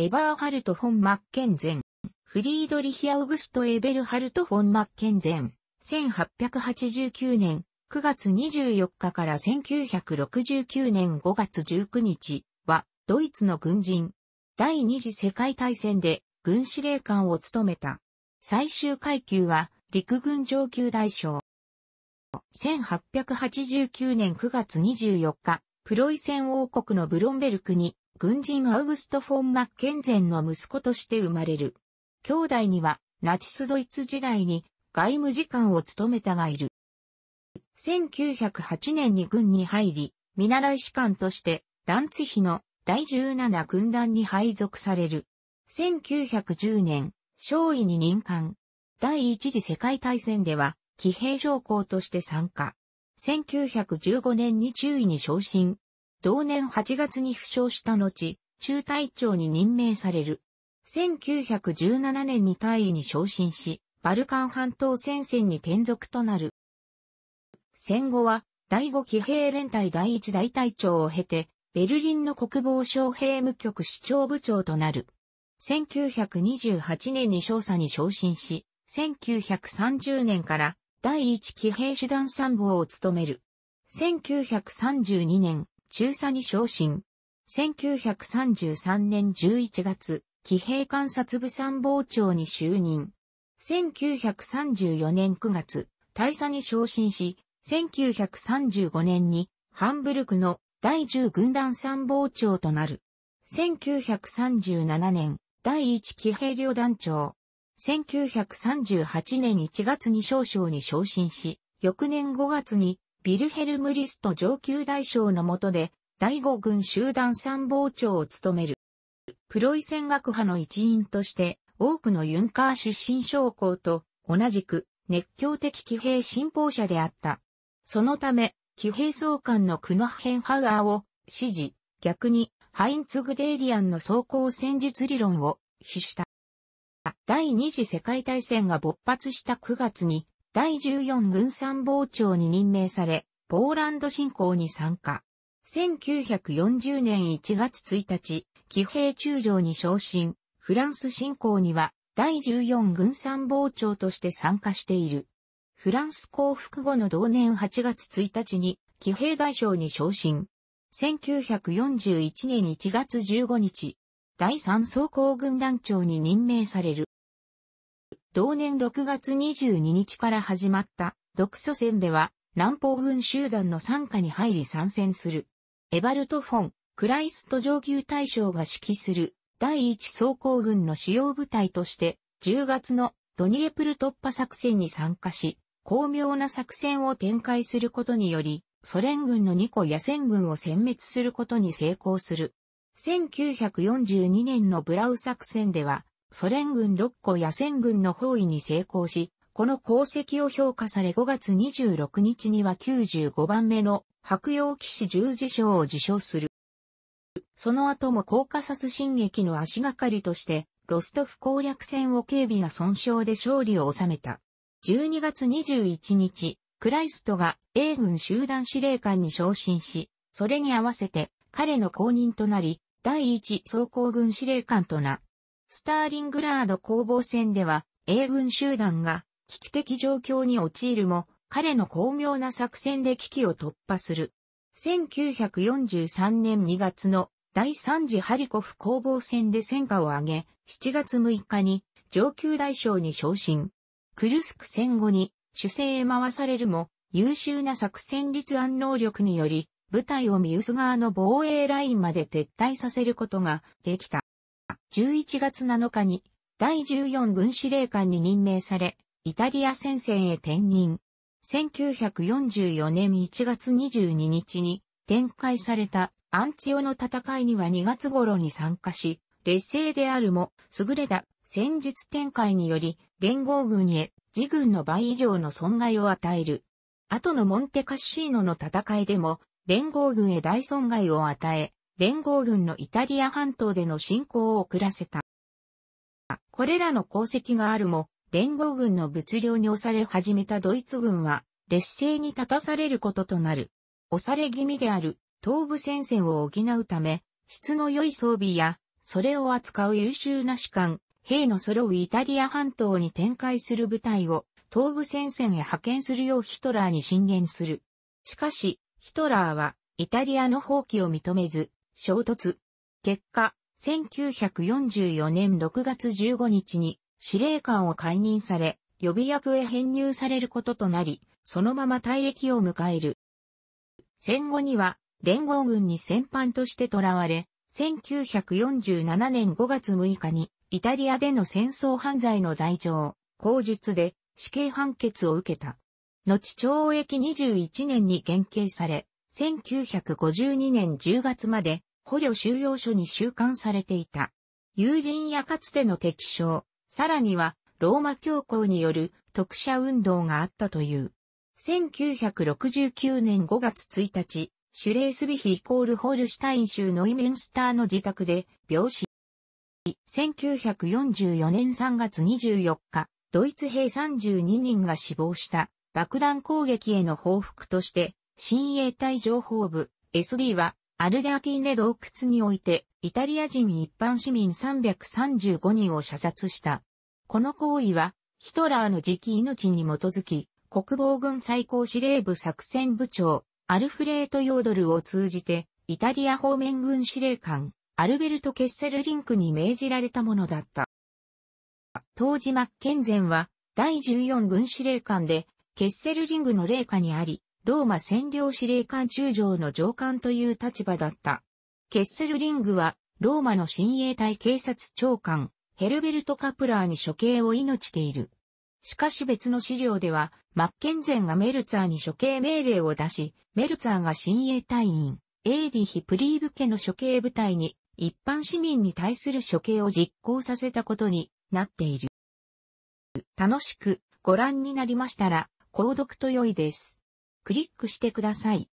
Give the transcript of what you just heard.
エバーハルト・フォン・マッケンゼン。フリードリヒ・アウグスト・エベルハルト・フォン・マッケンゼン。1889年9月24日から1969年5月19日は、ドイツの軍人。第二次世界大戦で軍司令官を務めた。最終階級は陸軍上級大将。1889年9月24日、プロイセン王国のブロンベルクに軍人アウグスト・フォン・マッケンゼンの息子として生まれる。兄弟には、ナチスドイツ時代に外務次官を務めたがいる。1908年に軍に入り、見習い士官として、ダンツヒの第17軍団に配属される。1910年、少尉に任官。第一次世界大戦では、騎兵将校として参加。1915年に中尉に昇進。同年8月に負傷した後、中隊長に任命される。1917年に大尉に昇進し、バルカン半島戦線に転属となる。戦後は、第5騎兵連隊第1大隊長を経て、ベルリンの国防省兵務局市長部長となる。1928年に少佐に昇進し、1930年から第1騎兵師団参謀を務める。1932年、中佐に昇進。1933年11月、騎兵観察部参謀長に就任。1934年9月、大佐に昇進し、1935年にハンブルクの第10軍団参謀長となる。1937年、第1騎兵旅団長。1938年1月に少将に昇進し、翌年5月にビルヘルム・リスト上級大将の下で、第五軍集団参謀長を務める。プロイセン学派の一員として、多くのユンカー出身将校と同じく熱狂的騎兵信奉者であった。そのため、騎兵総監のクノヘンハアーを支持、逆にハインツ・グデーリアンの装甲戦術理論を批した。第二次世界大戦が勃発した9月に第14軍参謀長に任命され、ポーランド侵攻に参加。1940年1月1日、騎兵中将に昇進、フランス侵攻には第14軍参謀長として参加している。フランス降伏後の同年8月1日に騎兵外相に昇進。1941年1月15日、第3装甲軍団長に任命される。同年6月22日から始まった独ソ戦では南方軍集団の参加に入り参戦する。エバルト・フォン、クライスト上級大将が指揮する第一装甲軍の主要部隊として10月のドニエプル突破作戦に参加し、巧妙な作戦を展開することにより、ソ連軍の2個野戦軍を殲滅することに成功する。1942年のブラウ作戦では、ソ連軍6個野戦軍の包囲に成功し、この功績を評価され5月26日には95番目の白洋騎士十字章を受賞する。その後もコーカサス進撃の足がかりとして、ロストフ攻略戦を軽微な損傷で勝利を収めた。12月21日、クライストが英軍集団司令官に昇進し、それに合わせて彼の後任となり、第一装甲軍司令官となっスターリングラード攻防戦では、英軍集団が危機的状況に陥るも、彼の巧妙な作戦で危機を突破する。1943年2月の第3次ハリコフ攻防戦で戦果を上げ、7月6日に上級大将に昇進。クルスク戦後に主勢へ回されるも、優秀な作戦立案能力により、部隊をミウス側の防衛ラインまで撤退させることができた。11月7日に第14軍司令官に任命され、イタリア戦線へ転任。1944年1月22日に展開されたアンチオの戦いには2月頃に参加し、劣勢であるも優れた戦術展開により連合軍へ自軍の倍以上の損害を与える。後のモンテカッシーノの戦いでも連合軍へ大損害を与え、連合軍のイタリア半島での侵攻を遅らせた。これらの功績があるも、連合軍の物量に押され始めたドイツ軍は、劣勢に立たされることとなる。押され気味である東部戦線を補うため、質の良い装備や、それを扱う優秀な士官、兵の揃うイタリア半島に展開する部隊を東部戦線へ派遣するようヒトラーに進言する。しかし、ヒトラーはイタリアの放棄を認めず、衝突。結果、1944年6月15日に司令官を解任され、予備役へ編入されることとなり、そのまま退役を迎える。戦後には、連合軍に戦犯として囚われ、1947年5月6日に、イタリアでの戦争犯罪の罪状、口述で死刑判決を受けた。後懲役21年に減刑され、1952年10月まで捕虜収容所に収監されていた。友人やかつての敵将、さらにはローマ教皇による特赦運動があったという。1969年5月1日、シュレースビヒイコールホルシュタイン州ノイメンスターの自宅で病死。1944年3月24日、ドイツ兵32人が死亡した爆弾攻撃への報復として、新衛隊情報部 SD はアルデアティーネ洞窟において、イタリア人一般市民335人を射殺した。この行為は、ヒトラーの直命に基づき、国防軍最高司令部作戦部長、アルフレート・ヨードルを通じて、イタリア方面軍司令官、アルベルト・ケッセルリンクに命じられたものだった。当時マッケンゼンは、第14軍司令官で、ケッセルリングの霊下にあり、ローマ占領司令官中将の上官という立場だった。ケッセルリングは、ローマの親衛隊警察長官、ヘルベルト・カプラーに処刑を命ている。しかし別の資料では、マッケンゼンがメルツァーに処刑命令を出し、メルツァーが親衛隊員、エーディヒ・プリーブ家の処刑部隊に、一般市民に対する処刑を実行させたことになっている。楽しくご覧になりましたら、購読と良いです。クリックしてください。